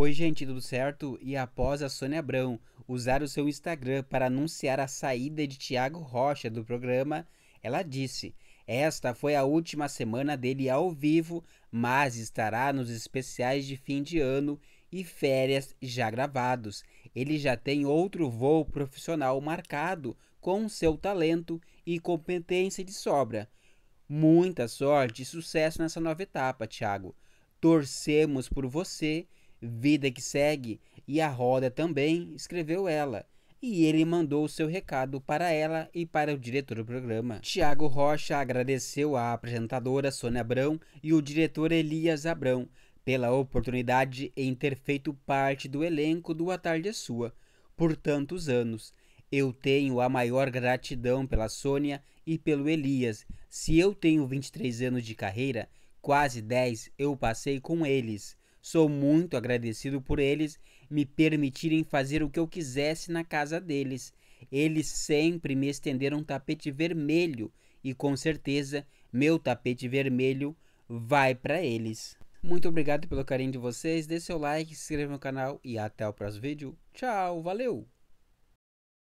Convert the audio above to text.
Oi, gente, tudo certo? E após a Sônia Abrão usar o seu Instagram para anunciar a saída de Tiago Rocha do programa, ela disse: Esta foi a última semana dele ao vivo, mas estará nos especiais de fim de ano e férias já gravados. Ele já tem outro voo profissional marcado com seu talento e competência de sobra. Muita sorte e sucesso nessa nova etapa, Tiago. Torcemos por você Vida que segue, e a roda também, escreveu ela. E ele mandou seu recado para ela e para o diretor do programa. Tiago Rocha agradeceu à apresentadora Sônia Abrão e o diretor Elias Abrão pela oportunidade em ter feito parte do elenco do A Tarde é Sua por tantos anos. Eu tenho a maior gratidão pela Sônia e pelo Elias. Se eu tenho 23 anos de carreira, quase 10 eu passei com eles. Sou muito agradecido por eles me permitirem fazer o que eu quisesse na casa deles. Eles sempre me estenderam um tapete vermelho e com certeza meu tapete vermelho vai para eles. Muito obrigado pelo carinho de vocês, dê seu like, se inscreva no canal e até o próximo vídeo. Tchau, valeu!